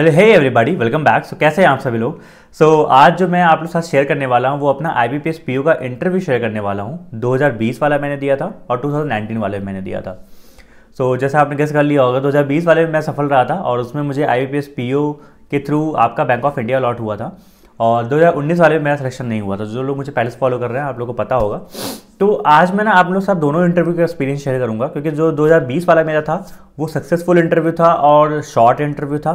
hello hey everybody welcome back so कैसे हैं आप सभी लोग सो so, आज जो मैं आप लोग साथ शेयर करने वाला हूँ वो अपना आई बी पी का इंटरव्यू शेयर करने वाला हूँ 2020 वाला मैंने दिया था और 2019 वाले मैंने दिया था सो so, जैसे आपने कैसे कर लिया होगा 2020 वाले में मैं सफल रहा था और उसमें मुझे आई बी के थ्रू आपका बैंक ऑफ इंडिया अलॉट हुआ था और दो वाले में मेरा सिलेक्शन नहीं हुआ था जो लोग मुझे पहले से फॉलो कर रहे हैं आप लोग को पता होगा तो आज मैं ना आप लोग साथ दोनों इंटरव्यू का एक्सपीरियंस शेयर करूंगा क्योंकि जो 2020 वाला मेरा था वो सक्सेसफुल इंटरव्यू था और शॉर्ट इंटरव्यू था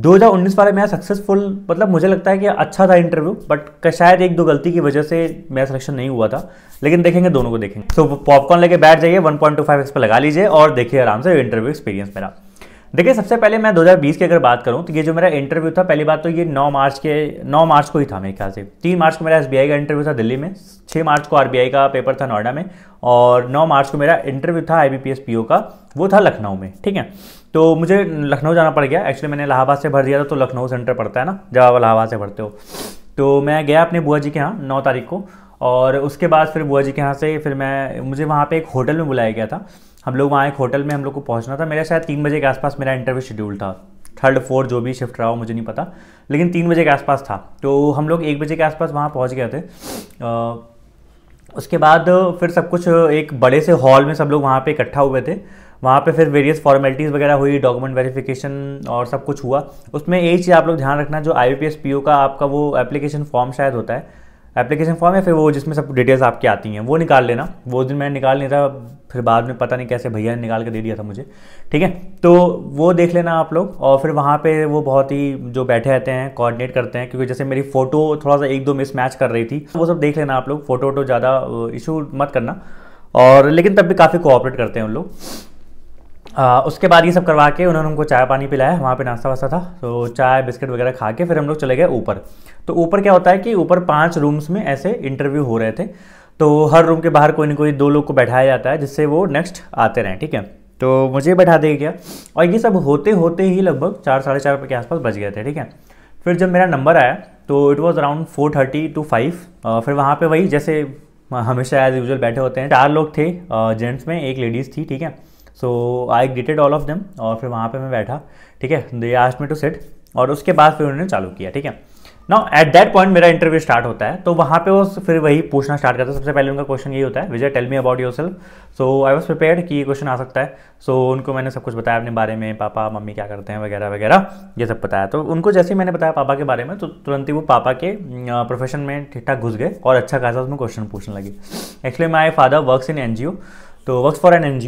2019 वाले मेरा सक्सेसफुल मतलब मुझे लगता है कि अच्छा था इंटरव्यू बट शायद एक दो गलती की वजह से मेरा सिलेक्शन नहीं हुआ था लेकिन देखेंगे दोनों को देखेंगे सो so, पॉपकॉर्न लेके बैठ जाइए 1.25x पे लगा लीजिए और देखिए आराम से इंटरव्यू एक्सपीरियंस मेरा देखिए सबसे पहले मैं 2020 की अगर बात करूँ तो ये जो मेरा इंटरव्यू था पहली बात तो ये 9 मार्च के 9 मार्च को ही था मेरे ख्याल से 3 मार्च को मेरा एस का इंटरव्यू था दिल्ली में 6 मार्च को आर का पेपर था नोएडा में और 9 मार्च को मेरा इंटरव्यू था आई बी का वो था लखनऊ में ठीक है तो मुझे लखनऊ जाना पड़ गया एक्चुअली मैंने इलाहाबाद से भर दिया था तो लखनऊ सेंटर पड़ता है ना जब आप इलाहाबाद से भरते हो तो मैं गया अपने बुआ जी के यहाँ नौ तारीख को और उसके बाद फिर बुआ जी के यहाँ से फिर मैं मुझे वहाँ पे एक होटल में बुलाया गया था हम लोग वहाँ एक होटल में हम लोग को पहुँचना था मेरा शायद तीन बजे के आसपास मेरा इंटरव्यू शेड्यूल था थर्ड फोर्थ जो भी शिफ्ट रहा हो मुझे नहीं पता लेकिन तीन बजे के आसपास था तो हम लोग एक बजे के आसपास वहाँ पहुँच गए थे उसके बाद फिर सब कुछ एक बड़े से हॉल में सब लोग वहाँ पे इकट्ठा हुए थे वहाँ पे फिर वेरियस फॉर्मेलिटीज़ वगैरह हुई डॉक्यूमेंट वेरिफिकेशन और सब कुछ हुआ उसमें यही चीज़ आप लोग ध्यान रखना जो I P S P O का आपका वो एप्लीकेशन फॉर्म शायद होता है एप्लीकेशन फॉर्म या फिर वो जिसमें सब डिटेल्स आपकी आती हैं वो निकाल लेना वो दिन मैंने निकाल नहीं था फिर बाद में पता नहीं कैसे भैया ने निकाल के दे दिया था मुझे ठीक है तो वो देख लेना आप लोग और फिर वहाँ पे वो बहुत ही जो बैठे रहते हैं कोऑर्डिनेट करते हैं क्योंकि जैसे मेरी फ़ोटो थोड़ा सा एक दो मिस मैच कर रही थी वो सब देख लेना आप लोग फ़ोटो वोटो ज़्यादा इशू मत करना और लेकिन तब भी काफ़ी कोऑपरेट करते हैं उन लोग आ, उसके बाद ये सब करवा के उन्होंने उनको चाय पानी पिलाया वहाँ पे नाश्ता वास्ता था तो चाय बिस्किट वगैरह खा के फिर हम लोग चले गए ऊपर तो ऊपर क्या होता है कि ऊपर पांच रूम्स में ऐसे इंटरव्यू हो रहे थे तो हर रूम के बाहर कोई ना कोई दो लोग को बैठाया जाता है जिससे वो नेक्स्ट आते रहें ठीक है तो मुझे बैठा दिया गया और ये सब होते होते ही लगभग चार साढ़े चार के आसपास बज गए थे ठीक है फिर जब मेरा नंबर आया तो it was around four thirty to five फिर वहाँ पर वही जैसे हमेशा एज यूजल बैठे होते हैं चार लोग थे जेंट्स में एक लेडीज़ थी ठीक है सो आई डिटेड ऑल ऑफ देम और फिर वहाँ पे मैं बैठा ठीक है they asked me to sit और उसके बाद फिर उन्होंने चालू किया ठीक है नाउ एट दैट पॉइंट मेरा इंटरव्यू स्टार्ट होता है तो वहाँ पे वो फिर वही पूछना स्टार्ट करता है सबसे पहले उनका क्वेश्चन यही होता है Vijay tell me about yourself so I was prepare कि ये क्वेश्चन आ सकता है सो so, उनको मैंने सब कुछ बताया अपने बारे में पापा मम्मी क्या करते हैं वगैरह वगैरह ये सब बताया तो उनको जैसे ही मैंने बताया पापा के बारे में तो तुरंत ही वो पापा के प्रोफेशन में ठीक ठाक घुस गए और अच्छा खासा उसमें क्वेश्चन पूछने लगे actually my father works in an तो वर्क फॉर एन एन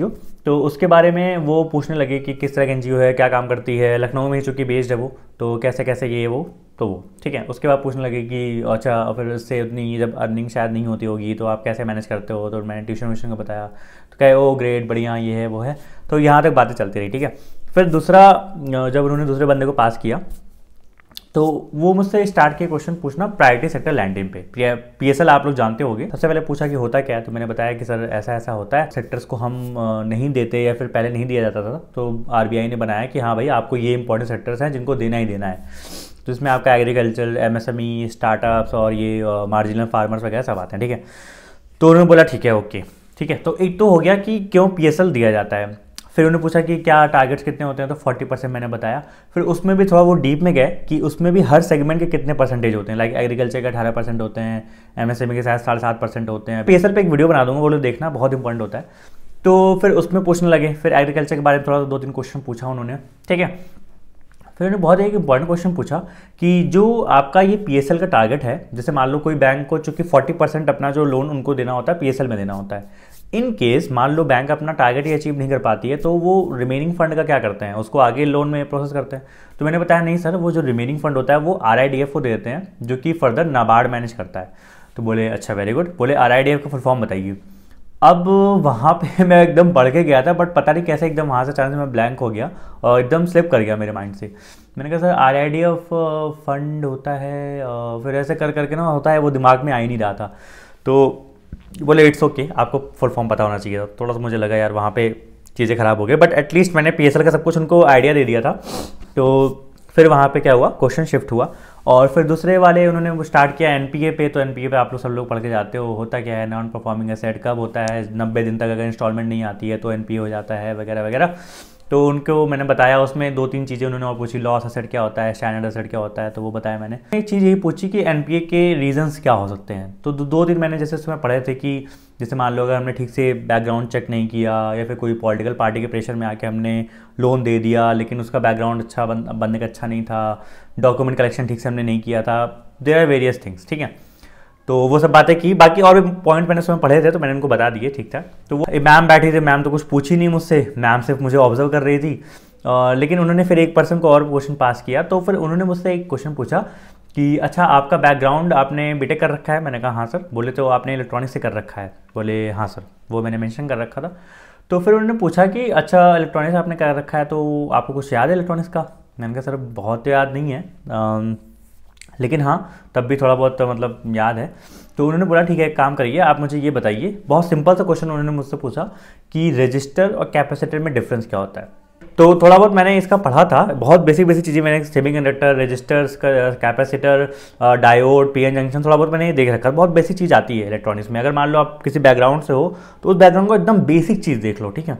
तो उसके बारे में वो पूछने लगे कि किस तरह की एन है क्या काम करती है लखनऊ में ही चूँकि बेस्ड है वो तो कैसे कैसे ये वो तो वो ठीक है उसके बाद पूछने लगे कि अच्छा फिर उससे उतनी जब अर्निंग शायद नहीं होती होगी तो आप कैसे मैनेज करते हो तो मैंने ट्यूशन व्यूशन को बताया तो कहे ओ ग्रेट बढ़िया ये है वो है तो यहाँ तक बातें चलती रही ठीक है फिर दूसरा जब उन्होंने दूसरे बंदे को पास किया तो वो मुझसे स्टार्ट के क्वेश्चन पूछना प्रायोरिटी सेक्टर लैंडिंग पे पी एल आप लोग जानते होंगे सबसे पहले पूछा कि होता क्या है तो मैंने बताया कि सर ऐसा ऐसा होता है सेक्टर्स को हम नहीं देते या फिर पहले नहीं दिया जाता था तो आर ने बनाया कि हाँ भाई आपको ये इंपॉर्टेंट सेक्टर्स हैं जिनको देना ही देना है तो इसमें आपका एग्रीकल्चर एम ई स्टार्टअप्स और ये मार्जिनल फार्मर्स वगैरह सब आते हैं ठीक है तो उन्होंने बोला ठीक है ओके ठीक है तो एक तो हो गया कि क्यों पी दिया जाता है फिर उन्होंने पूछा कि क्या टारगेट्स कितने होते हैं तो 40 परसेंट मैंने बताया फिर उसमें भी थोड़ा वो डीप में गए कि उसमें भी हर सेगमेंट के कितने परसेंटेज होते हैं लाइक एग्रीकल्चर के अठारह परसेंट होते हैं एमएसएमई e के साथ साढ़े सात परसेंट होते हैं पी पर एक वीडियो बना दूंगा वो लोग देखना बहुत इंपॉर्टेंट होता है तो फिर उसमें पूछने लगे फिर एग्रीकल्चर के बारे में थोड़ा दो तीन क्वेश्चन पूछा उन्होंने ठीक है फिर उन्होंने बहुत एक इंपॉर्टेंट क्वेश्चन पूछा कि जो आपका ये पी का टारगेट है जैसे मान लो कोई बैंक को चूंकि 40 परसेंट अपना जो लोन उनको देना होता है पी में देना होता है इन केस मान लो बैंक अपना टारगेट ही अचीव नहीं कर पाती है तो वो रिमेनिंग फंड का क्या करते हैं उसको आगे लोन में प्रोसेस करते हैं तो मैंने बताया नहीं सर वो जो रिमेनिंग फंड होता है वो आर को दे देते हैं जो कि फर्दर नाबार्ड मैनेज करता है तो बोले अच्छा वेरी गुड बोले आर का फुल फॉर्म बताइए अब वहाँ पे मैं एकदम बढ़ के गया था बट पता नहीं कैसे एकदम वहाँ से अचानक मैं ब्लैंक हो गया और एकदम स्लिप कर गया मेरे माइंड से मैंने कहा sir R I D F fund होता है फिर ऐसे कर करके ना होता है वो दिमाग में आ ही नहीं रहा था तो बोले इट्स ओके okay, आपको फुल फॉर्म पता होना चाहिए था थोड़ा सा मुझे लगा यार वहाँ पे चीज़ें ख़राब हो गई बट एटलीस्ट मैंने पी का सब कुछ उनको आइडिया दे दिया था तो फिर वहाँ पे क्या हुआ क्वेश्चन शिफ्ट हुआ और फिर दूसरे वाले उन्होंने स्टार्ट किया एन पे तो एन पे आप लोग सब लोग पढ़ के जाते हो होता क्या है नॉन परफॉर्मिंग एसेट कब होता है नब्बे दिन तक अगर इंस्टॉलमेंट नहीं आती है तो एन हो जाता है वगैरह वगैरह तो उनको मैंने बताया उसमें दो तीन चीज़ें उन्होंने और पूछी लॉस असेट क्या होता है स्टैंडर्ड असेट क्या होता है तो वो बताया मैंने एक चीज़ यही पूछी कि एन के रीजंस क्या हो सकते हैं तो दो दिन मैंने जैसे उसमें पढ़े थे कि जैसे मान लो अगर हमने ठीक से बैकग्राउंड चेक नहीं किया या फिर कोई पॉलिटिकल पार्टी के प्रेशर में आके हमने लोन दे दिया लेकिन उसका बैकग्राउंड अच्छा बन, बनने का अच्छा नहीं था डॉक्यूमेंट कलेक्शन ठीक से हमने नहीं किया था देर आर वेरियस थिंग्स ठीक है तो वो सब बातें की बाकी और भी पॉइंट मैंने उसमें पढ़े थे तो मैंने उनको बता दिए ठीक ठाक तो वो मैम बैठी थी मैम तो कुछ पूछी नहीं मुझसे मैम सिर्फ मुझे ऑब्जर्व कर रही थी आ, लेकिन उन्होंने फिर एक पर्सन को और क्वेश्चन पास किया तो फिर उन्होंने मुझसे एक क्वेश्चन पूछा कि अच्छा आपका बैकग्राउंड आपने बीटेक कर रखा है मैंने कहा हाँ सर बोले तो आपने इलेक्ट्रॉनिक्स से कर रखा है बोले हाँ सर वो मैंने मेंशन कर रखा था तो फिर उन्होंने पूछा कि अच्छा इलेक्ट्रॉनिक्स आपने कर रखा है तो आपको कुछ याद है इलेक्ट्रॉनिक्स का मैंने कहा सर बहुत तो याद नहीं है लेकिन हाँ तब भी थोड़ा बहुत मतलब याद है तो उन्होंने बोला ठीक है एक काम करिए आप मुझे ये बताइए बहुत सिंपल सा क्वेश्चन उन्होंने मुझसे पूछा कि रजिस्टर और कैपेसिटर में डिफरेंस क्या होता है तो थोड़ा बहुत मैंने इसका पढ़ा था बहुत बेसिक बेसिक चीज़ें मैंने semiconductor registers capacitor diode PN junction थोड़ा बहुत मैंने ये देख रखा बहुत बेसिक चीज़ आती है इलेक्ट्रॉनिक्स में अगर मान लो आप किसी बैकग्राउंड से हो तो उस बैकग्राउंड को एकदम बेसिक चीज़ देख लो ठीक है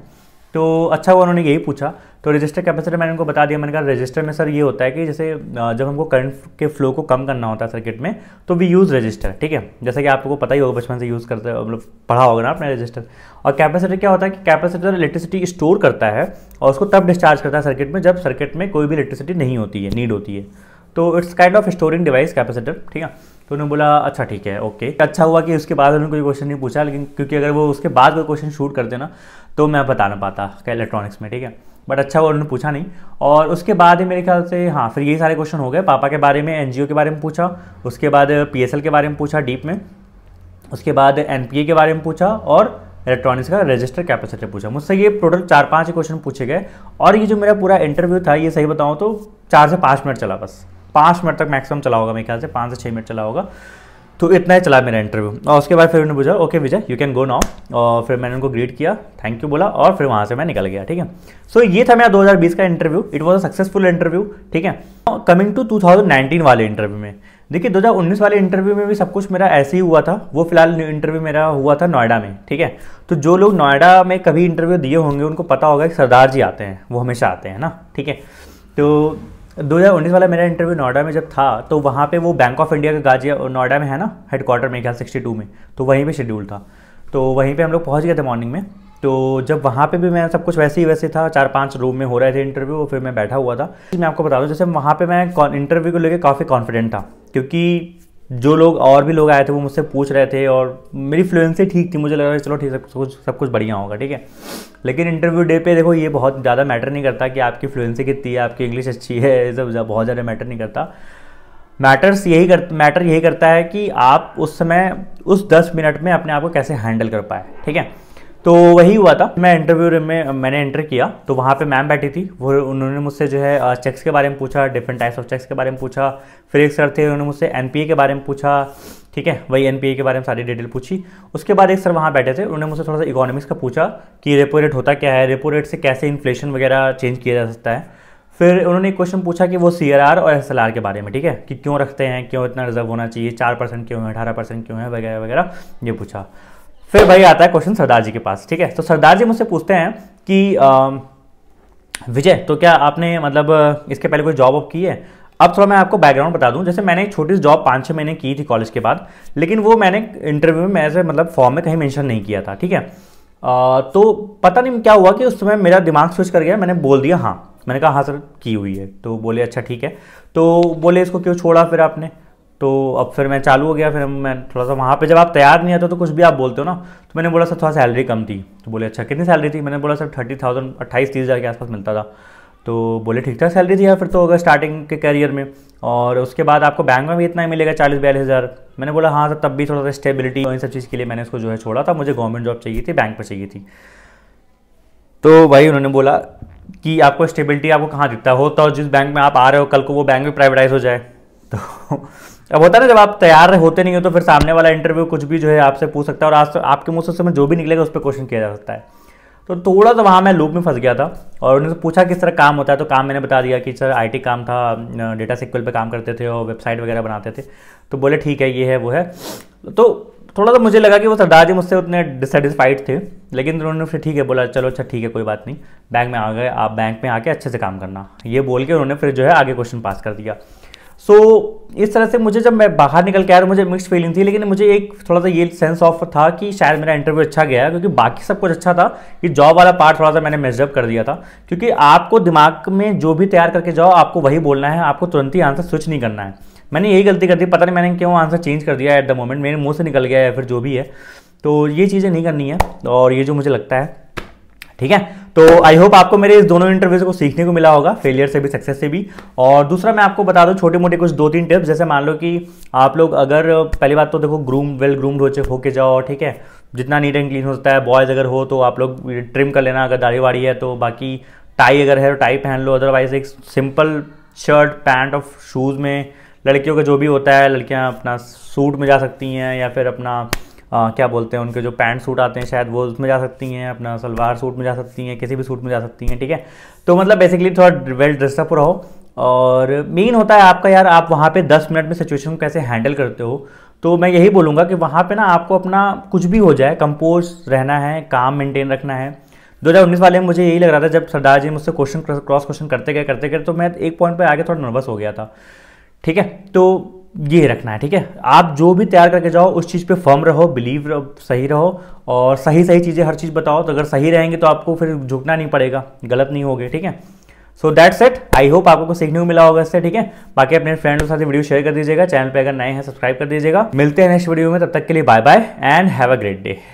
तो अच्छा हुआ उन्होंने यही पूछा तो रजिस्टर कैपेसिटर मैंने उनको बता दिया मैंने कहा रजिस्टर में सर ये होता है कि जैसे जब हमको करंट के फ्लो को कम करना होता है सर्किट में तो वी यूज़ रजिस्टर ठीक है जैसे कि आपको पता ही होगा बचपन से यूज़ करते मतलब पढ़ा होगा ना आपने रजिस्टर और कैपेसिटर क्या होता है कि कैपेसिटर इलेक्ट्रिसिटी स्टोर करता है और उसको तब डिस्चार्ज करता है सर्किट में जब सर्किट में कोई भी इलेक्ट्रिसिटी नहीं होती है नीड होती है तो it's kind of storing device capacitor ठीक है तो उन्होंने बोला अच्छा ठीक है ओके अच्छा हुआ कि उसके बाद उन्होंने कोई क्वेश्चन नहीं पूछा लेकिन क्योंकि अगर वो उसके बाद कोई क्वेश्चन शूट कर देना तो मैं बता ना पाता क्या इलेक्ट्रॉनिक्स में ठीक है बट अच्छा हुआ उन्होंने पूछा नहीं और उसके बाद ही मेरे ख्याल से हाँ फिर यही सारे क्वेश्चन हो गए पापा के बारे में एन के बारे में पूछा उसके बाद पी के बारे में पूछा डीप में उसके बाद एन के बारे में पूछा और इलेक्ट्रॉनिक्स का रजिस्टर कैपेसिटर पूछा मुझसे ये टोटल चार पाँच क्वेश्चन पूछे गए और ये जो मेरा पूरा इंटरव्यू था ये सही बताऊँ तो चार से पाँच मिनट चला बस पाँच मिनट तक मैक्सिमम चला होगा मेरे ख्याल से पाँच से छः मिनट चला होगा तो इतना ही चला मेरा इंटरव्यू और उसके बाद फिर उन्होंने पूछा okay Vijay you can go now और फिर मैंने उनको ग्रीट किया थैंक यू बोला और फिर वहाँ से मैं निकल गया ठीक है सो so, ये था मेरा 2020 का interview it was a successful interview ठीक है कमिंग टू 2019 वाले इंटरव्यू में देखिए 2019 वाले इंटरव्यू में भी सब कुछ मेरा ऐसे ही हुआ था वो फिलहाल इंटरव्यू मेरा हुआ था नोएडा में ठीक है तो जो लोग नोएडा में कभी इंटरव्यू दिए होंगे उनको पता होगा कि सरदार जी आते हैं वो हमेशा आते हैं ना ठीक है तो 2019 वाला मेरा इंटरव्यू नोएडा में जब था तो वहाँ पे वो बैंक ऑफ इंडिया का गाजिया नोएडा में है ना हेडक्वार्टर में ख्याल टू में तो वहीं पे शेड्यूल था तो वहीं पे हम लोग पहुँच गए थे मॉर्निंग में तो जब वहाँ पे भी मैं सब कुछ वैसे ही वैसे था चार पांच रूम में हो रहे थे इंटरव्यू फिर मैं बैठा हुआ था मैं आपको बता दूँ जैसे वहाँ पर मैं इंटरव्यू को लेकर काफ़ी कॉन्फिडेंट था क्योंकि जो लोग और भी लोग आए थे वो मुझसे पूछ रहे थे और मेरी फ्लुएंसी ठीक थी मुझे लग रहा है चलो ठीक सब कुछ सब कुछ बढ़िया होगा ठीक है लेकिन इंटरव्यू डे पे देखो ये बहुत ज़्यादा मैटर नहीं करता कि आपकी फ्लुएंसी कितनी है आपकी इंग्लिश अच्छी है ये सब बहुत ज़्यादा मैटर नहीं करता मैटर्स यही कर मैटर यही करता है कि आप उस समय उस दस मिनट में अपने आप को कैसे हैंडल कर पाए ठीक है तो वही हुआ था मैं इंटरव्यू रूम में मैंने एंटर किया तो वहाँ पे मैम बैठी थी वो उन्होंने मुझसे जो है चेक्स के बारे में पूछा डिफरेंट टाइप्स ऑफ चेक्स के बारे में पूछा फिर एक सर थे उन्होंने मुझसे एन के बारे में पूछा ठीक है वही एन के बारे में सारी डिटेल पूछी उसके बाद एक सर वहाँ बैठे थे उन्होंने मुझसे थोड़ा सा इकोनॉमिक्स का पूछा कि रेपो रेट होता क्या है रेपो रेट से कैसे इन्फ्लेशन वगैरह चेंज किया जा सकता है फिर उन्होंने एक क्वेश्चन पूछा कि वो सी और एस के बारे में ठीक है कि क्यों रखते हैं क्यों इतना रिजर्व होना चाहिए चार परसेंट क्यों है अठारह परसेंट क्यों है वगैरह वगैरह ये पूछा फिर भाई आता है क्वेश्चन सरदार जी के पास ठीक है तो सरदार जी मुझसे पूछते हैं कि विजय तो क्या आपने मतलब इसके पहले कोई जॉब वॉब की है अब थोड़ा मैं आपको बैकग्राउंड बता दूं जैसे मैंने एक छोटी सी जॉब पाँच छः महीने की थी कॉलेज के बाद लेकिन वो मैंने इंटरव्यू में ऐसे मतलब फॉर्म में कहीं मेंशन नहीं किया था ठीक है आ, तो पता नहीं क्या हुआ कि उस समय मेरा दिमाग स्विच कर गया मैंने बोल दिया हाँ मैंने कहा हाँ सर की हुई है तो बोले अच्छा ठीक है तो बोले इसको क्यों छोड़ा फिर आपने तो अब फिर मैं चालू हो गया फिर मैं थोड़ा सा वहाँ पे जब आप तैयार नहीं आते तो कुछ भी आप बोलते हो ना तो मैंने बोला सर थोड़ा सैलरी कम थी तो बोले अच्छा कितनी सैलरी थी मैंने बोला सर थर्टी थाउजेंड अट्ठाईस तीस हज़ार के आसपास मिलता था तो बोले ठीक ठाक सैलरी थी यार फिर तो अगर स्टार्टिंग के करियर में और उसके बाद आपको बैंक में भी इतना ही मिलेगा चालीस बयालीस हज़ार मैंने बोला हाँ सर तब भी थोड़ा सा स्टेबिलिटी और इन सब चीज़ के लिए मैंने उसको जो है छोड़ा था मुझे गवर्नमेंट जॉब चाहिए थी बैंक पर चाहिए थी तो भाई उन्होंने बोला कि आपको स्टेबिलिटी आपको कहाँ दिखता है होता तो जिस बैंक में आप आ रहे हो कल को वो बैंक भी प्राइवेटाइज हो जाए तो अब होता है ना जब आप तैयार होते नहीं हो तो फिर सामने वाला इंटरव्यू कुछ भी जो है आपसे पूछ सकता है और आज आपके मुँह से उसमें जो भी निकलेगा उस पर क्वेश्चन किया जा सकता है तो थोड़ा सा वहाँ मैं लूप में फंस गया था और उन्होंने पूछा किस तरह काम होता है तो काम मैंने बता दिया कि सर आई काम था डेटा सिक्वल पर काम करते थे और वेबसाइट वगैरह बनाते थे तो बोले ठीक है ये है वो है तो थोड़ा सा मुझे लगा कि वो सरदार जी मुझसे उतने डिससेटिस्फाइड थे लेकिन उन्होंने फिर ठीक है बोला चलो अच्छा ठीक है कोई बात नहीं बैंक में आ गए आप बैंक में आके अच्छे से काम करना ये बोल के उन्होंने फिर जो है आगे क्वेश्चन पास कर दिया सो so, इस तरह से मुझे जब मैं बाहर निकल के आया तो मुझे मिक्स फीलिंग थी लेकिन मुझे एक थोड़ा सा ये सेंस ऑफ था कि शायद मेरा इंटरव्यू अच्छा गया क्योंकि बाकी सब कुछ अच्छा था कि जॉब वाला पार्ट थोड़ा सा मैंने मेजअप कर दिया था क्योंकि आपको दिमाग में जो भी तैयार करके जाओ आपको वही बोलना है आपको तुरंत ही आंसर स्विच नहीं करना है मैंने यही गलती कर दी पता नहीं मैंने क्यों आंसर चेंज कर दिया एट द मोमेंट मेरे मुँह से निकल गया या फिर जो भी है तो ये चीज़ें नहीं करनी है और ये जो मुझे लगता है ठीक है तो आई होप आपको मेरे इस दोनों इंटरव्यू को सीखने को मिला होगा फेलियर से भी सक्सेस से भी और दूसरा मैं आपको बता दूं छोटे मोटे कुछ दो तीन टिप्स जैसे मान लो कि आप लोग अगर पहली बात तो देखो ग्रूम वेल ग्रूम्ड हो होके जाओ ठीक है जितना नीट एंड क्लीन होता है बॉयज़ अगर हो तो आप लोग ट्रिम कर लेना अगर दाढ़ी वाड़ी है तो बाकी टाई अगर है तो टाई पहन लो अदरवाइज एक सिंपल शर्ट पैंट और शूज़ में लड़कियों का जो भी होता है लड़कियाँ अपना सूट में जा सकती हैं या फिर अपना आ, क्या बोलते हैं उनके जो पैंट सूट आते हैं शायद वो उसमें जा सकती हैं अपना सलवार सूट में जा सकती हैं किसी भी सूट में जा सकती हैं ठीक है तो मतलब बेसिकली थोड़ा वेल ड्रेसअप रहो और मेन होता है आपका यार आप वहाँ पे दस मिनट में सिचुएशन को कैसे हैंडल करते हो तो मैं यही बोलूँगा कि वहाँ पे ना आपको अपना कुछ भी हो जाए कंपोज रहना है काम मेंटेन रखना है 2019 वाले में मुझे यही लग रहा था जब सरदार जी मुझसे क्वेश्चन क्रॉस क्वेश्चन करते गए करते गए तो मैं एक पॉइंट पर आगे थोड़ा नर्वस हो गया था ठीक है तो ये रखना है ठीक है आप जो भी तैयार करके जाओ उस चीज़ पे फर्म रहो बिलीव रहो, सही रहो और सही सही चीज़ें हर चीज़ बताओ तो अगर सही रहेंगे तो आपको फिर झुकना नहीं पड़ेगा गलत नहीं होगे ठीक है so that set I hope आपको को सीखने को मिला होगा इससे ठीक है बाकी अपने फ्रेंड्स के साथ वीडियो शेयर कर दीजिएगा चैनल पर अगर नए हैं सब्सक्राइब कर दीजिएगा मिलते हैं नेक्स्ट वीडियो में तब तक के लिए bye bye and have a great day